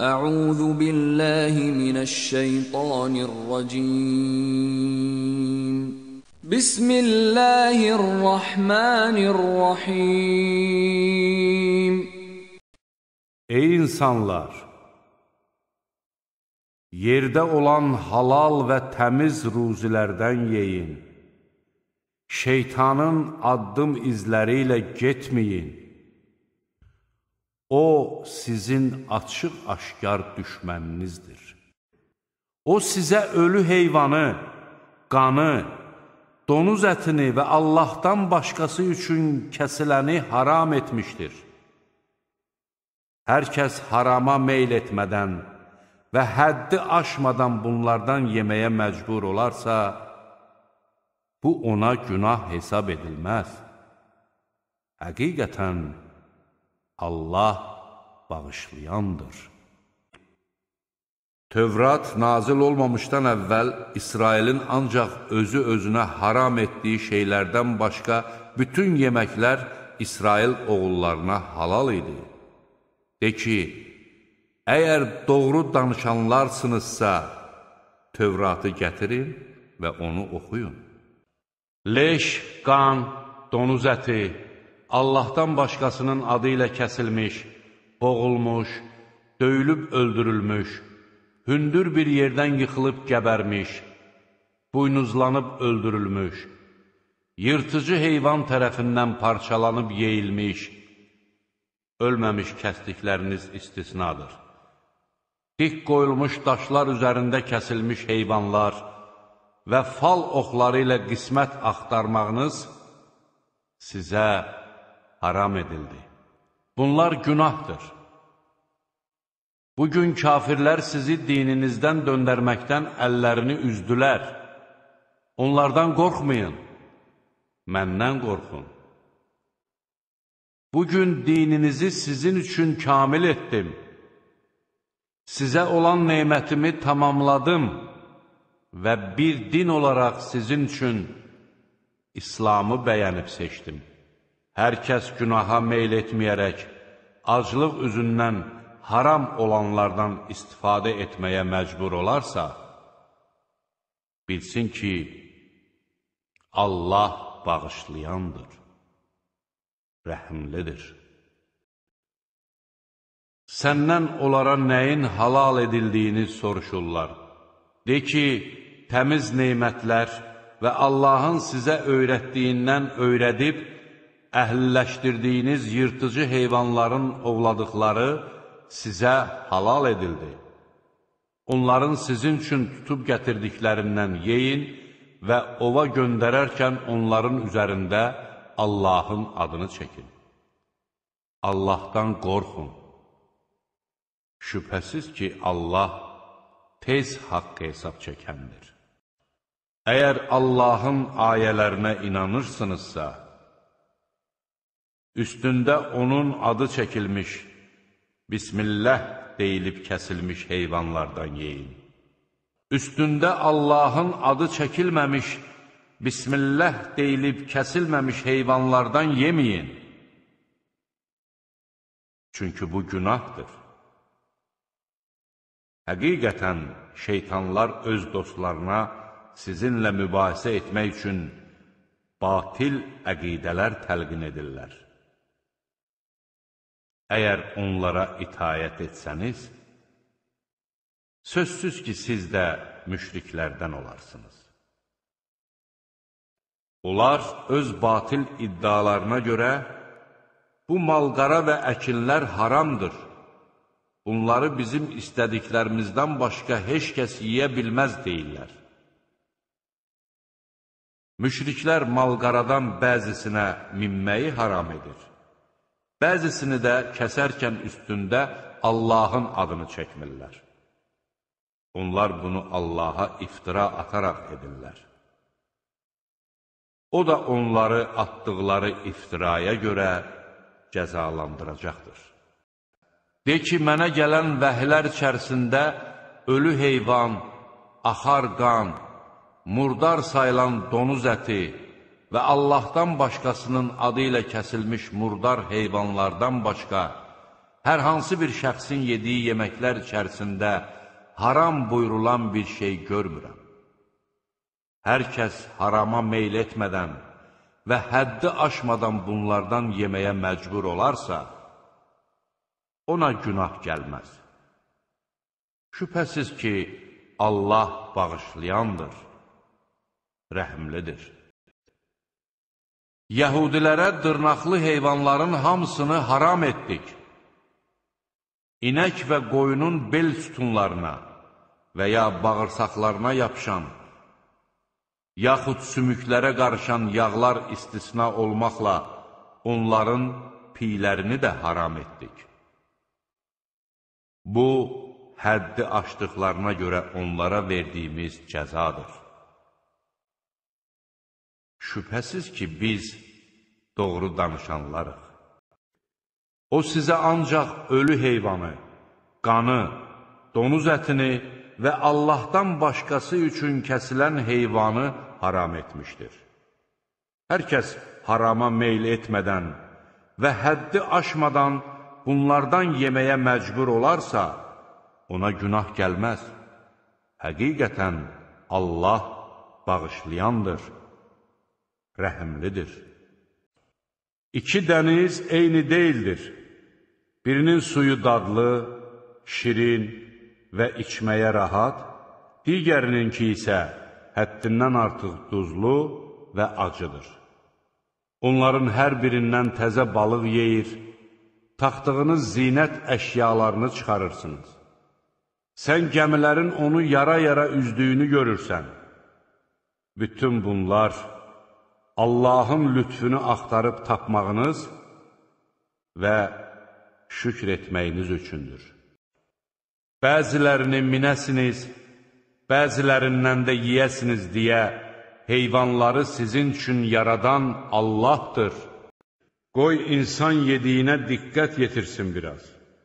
Euzu billahi mineşşeytanirracim. Bismillahirrahmanirrahim. Ey insanlar! Yerdə olan halal və təmiz ruzilərdən yeyin. Şeytanın addım izləri ilə getməyin. O sizin açıq-aşkar düşməninizdir. O sizə ölü heyvanı, qanı, donuz ətini və Allahdan başqası üçün kəsiləni haram etmişdir. Hər kəs harama meyl etmədən və həddi aşmadan bunlardan yeməyə məcbur olarsa, bu ona günah hesab edilməz. Həqiqətən, Allah bağışlayandır. Tövrat nazil olmamışdan əvvəl İsrailin ancaq özü özünə haram etdiyi şeylərdən başqa bütün yeməklər İsrail oğullarına halal idi. De ki, əgər doğru danışanlarsınızsa, Tövratı gətirin və onu oxuyun. Leş, qan, donuz əti, Allahdan başqasının adı ilə kəsilmiş, boğulmuş, döyülüb öldürülmüş, hündür bir yerdən yıxılıb gəbərmiş, buynuzlanıb öldürülmüş, yırtıcı heyvan tərəfindən parçalanıb yeyilmiş, ölməmiş kəsdikləriniz istisnadır. Dik qoyulmuş daşlar üzərində kəsilmiş heyvanlar və fal oxları ilə qismət axtarmağınız sizə haram edildi. Bunlar günahdır. Bugün kafirlər sizi dininizdən döndərməkdən əllərini üzdülər. Onlardan qorxmayın, məndən qorxun. Bugün dininizi sizin üçün kamil etdim. Sizə olan neymətimi tamamladım və bir din olaraq sizin üçün İslamı bəyənib seçdim. Hər kəs günaha meyl etməyərək, aclıq üzündən haram olanlardan istifadə etməyə məcbur olarsa, bilsin ki, Allah bağışlayandır, rəhimlidir. Səndən onlara nəyin halal edildiyini soruşurlar. De ki, təmiz neymətlər və Allahın sizə öyrətdiyindən öyrədib, əhilləşdirdiyiniz yırtıcı heyvanların ovladıqları sizə halal edildi. Onların sizin üçün tutub gətirdiklərindən yeyin və ova göndərərkən onların üzərində Allahın adını çəkin. Allahdan qorxun. Şübhəsiz ki, Allah tez haqqı hesab çəkəndir. Əgər Allahın ayələrinə inanırsınızsa, üstündə onun adı çəkilmiş, Bismillah deyilib kəsilmiş heyvanlardan yeyin. Üstündə Allahın adı çəkilməmiş, Bismillah deyilib kəsilməmiş heyvanlardan yeməyin. Çünki bu günahdır. Həqiqətən şeytanlar öz dostlarına sizinlə mübahisə etmək üçün batil əqidələr təlqin edirlər. Əgər onlara itayət etsəniz, sözsüz ki, siz də müşriklərdən olarsınız. Onlar öz batil iddialarına görə, bu malqara və əkinlər haramdır. Bunları bizim istədiklərimizdən başqa heç kəs yiyə bilməz deyirlər. Müşriklər malqaradan bəzisinə minməyi haram edir. Bəzisini də kəsərkən üstündə Allahın adını çəkmirlər. Onlar bunu Allaha iftira ataraq edirlər. O da onları atdıqları iftiraya görə cəzalandıracaqdır. De ki, mənə gələn vəhlər içərisində ölü heyvan, axar qan, murdar sayılan donuz əti, və Allahdan başqasının adı ilə kəsilmiş murdar heyvanlardan başqa hər hansı bir şəxsin yediyi yeməklər içərisində haram buyurulan bir şey görmürəm. Hər kəs harama meyl etmədən və həddi aşmadan bunlardan yeməyə məcbur olarsa, ona günah gəlməz. Şübhəsiz ki, Allah bağışlayandır, rəhmlidir. Yəhudilərə dırnaqlı heyvanların hamısını haram etdik. İnək və qoyunun bel sütunlarına və ya bağırsaqlarına yapışan, yaxud sümüklərə qarışan yağlar istisna olmaqla onların piylərini də haram etdik. Bu, həddi aşdıqlarına görə onlara verdiyimiz cəzadır. Şübhəsiz ki, biz doğru danışanlarıq. O sizə ancaq ölü heyvanı, qanı, donuz ətini və Allahdan başqası üçün kəsilən heyvanı haram etmişdir. Hər kəs harama meyl etmədən və həddi aşmadan bunlardan yeməyə məcbur olarsa, ona günah gəlməz. Həqiqətən Allah bağışlayandır rəhimlidir. İki dəniz eyni deyildir. Birinin suyu dadlı, şirin və içməyə rahat, digərininki isə həddindən artıq duzlu və acıdır. Onların hər birindən təzə balıq yeyir, taxtığınız zinət əşyalarını çıxarırsınız. Sən gəmilərin onu yara-yara üzdüyünü görürsən. Bütün bunlar Allahın lütfünü axtarıb tapmağınız və şükr etməyiniz üçündür. Bəzilərini minəsiniz, bəzilərindən də yiyəsiniz deyə heyvanları sizin üçün yaradan Allahdır. Qoy insan yediyinə diqqət yetirsin biraz.